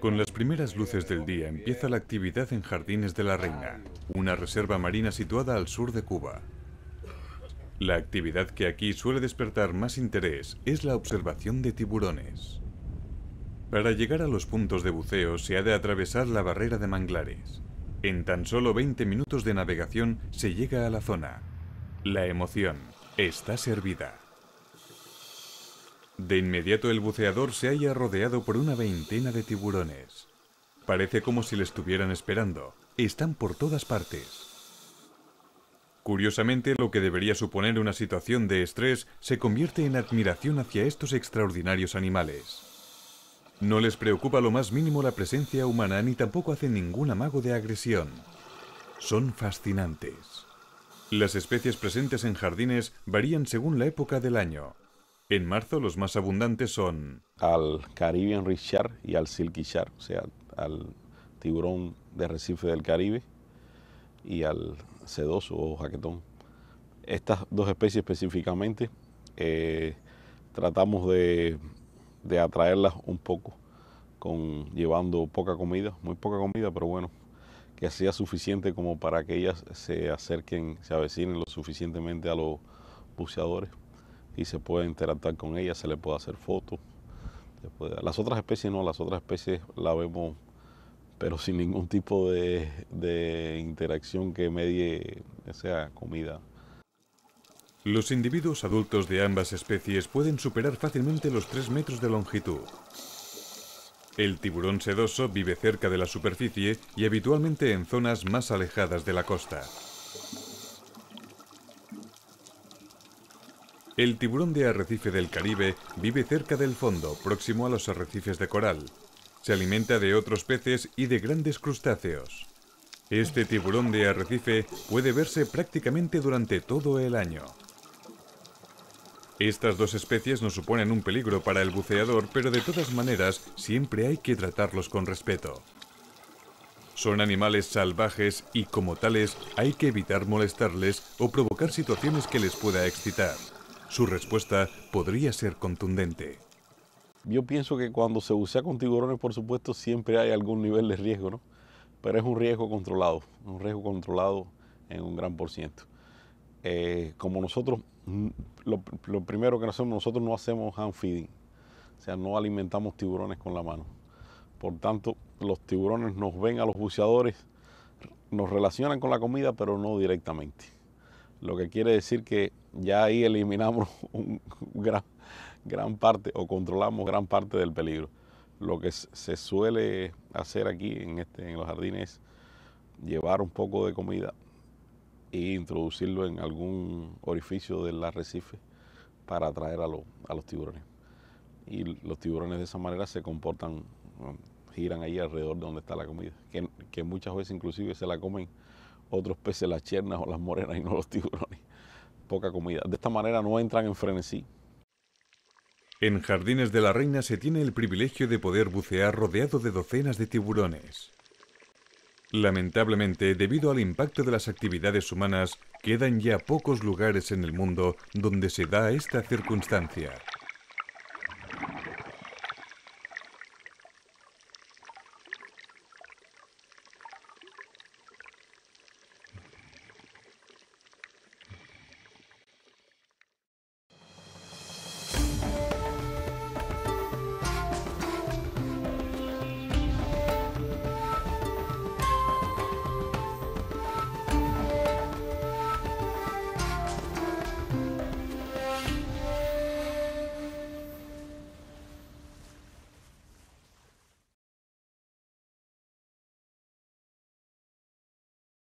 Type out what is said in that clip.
Con las primeras luces del día empieza la actividad en Jardines de la Reina, una reserva marina situada al sur de Cuba. La actividad que aquí suele despertar más interés es la observación de tiburones. Para llegar a los puntos de buceo se ha de atravesar la barrera de manglares. En tan solo 20 minutos de navegación se llega a la zona. La emoción está servida. De inmediato el buceador se halla rodeado por una veintena de tiburones. Parece como si le estuvieran esperando. Están por todas partes. Curiosamente, lo que debería suponer una situación de estrés se convierte en admiración hacia estos extraordinarios animales. No les preocupa lo más mínimo la presencia humana ni tampoco hacen ningún amago de agresión. Son fascinantes. Las especies presentes en jardines varían según la época del año, en marzo los más abundantes son al Caribbean Richard Shark y al Silky Shark, o sea, al tiburón de recife del Caribe y al sedoso o jaquetón. Estas dos especies específicamente eh, tratamos de, de atraerlas un poco con llevando poca comida, muy poca comida, pero bueno, que sea suficiente como para que ellas se acerquen, se avecinen lo suficientemente a los buceadores y se puede interactuar con ella, se le puede hacer fotos. Las otras especies no, las otras especies la vemos, pero sin ningún tipo de, de interacción que medie sea comida. Los individuos adultos de ambas especies pueden superar fácilmente los 3 metros de longitud. El tiburón sedoso vive cerca de la superficie y habitualmente en zonas más alejadas de la costa. El tiburón de arrecife del Caribe vive cerca del fondo, próximo a los arrecifes de coral. Se alimenta de otros peces y de grandes crustáceos. Este tiburón de arrecife puede verse prácticamente durante todo el año. Estas dos especies no suponen un peligro para el buceador, pero de todas maneras siempre hay que tratarlos con respeto. Son animales salvajes y como tales hay que evitar molestarles o provocar situaciones que les pueda excitar. Su respuesta podría ser contundente. Yo pienso que cuando se bucea con tiburones, por supuesto, siempre hay algún nivel de riesgo, ¿no? Pero es un riesgo controlado, un riesgo controlado en un gran por ciento. Eh, como nosotros, mm, lo, lo, primero que hacemos, nosotros no hacemos hand feeding, o sea, no alimentamos tiburones con la mano. Por tanto, los tiburones nos ven a los buceadores, nos relacionan con la comida, pero no directamente lo que quiere decir que ya ahí eliminamos un gran, gran parte o controlamos gran parte del peligro. Lo que se suele hacer aquí en, este, en los jardines es llevar un poco de comida e introducirlo en algún orificio del arrecife para atraer a, a los tiburones. Y los tiburones de esa manera se comportan, um, giran ahí alrededor de donde está la comida, que, que muchas veces inclusive se la comen otros peces las chernas o las morenas y no los tiburones. Poca comida. De esta manera no entran en frenesí. En Jardines de la Reina se tiene el privilegio de poder bucear rodeado de docenas de tiburones. Lamentablemente, debido al impacto de las actividades humanas, quedan ya pocos lugares en el mundo donde se da esta circunstancia.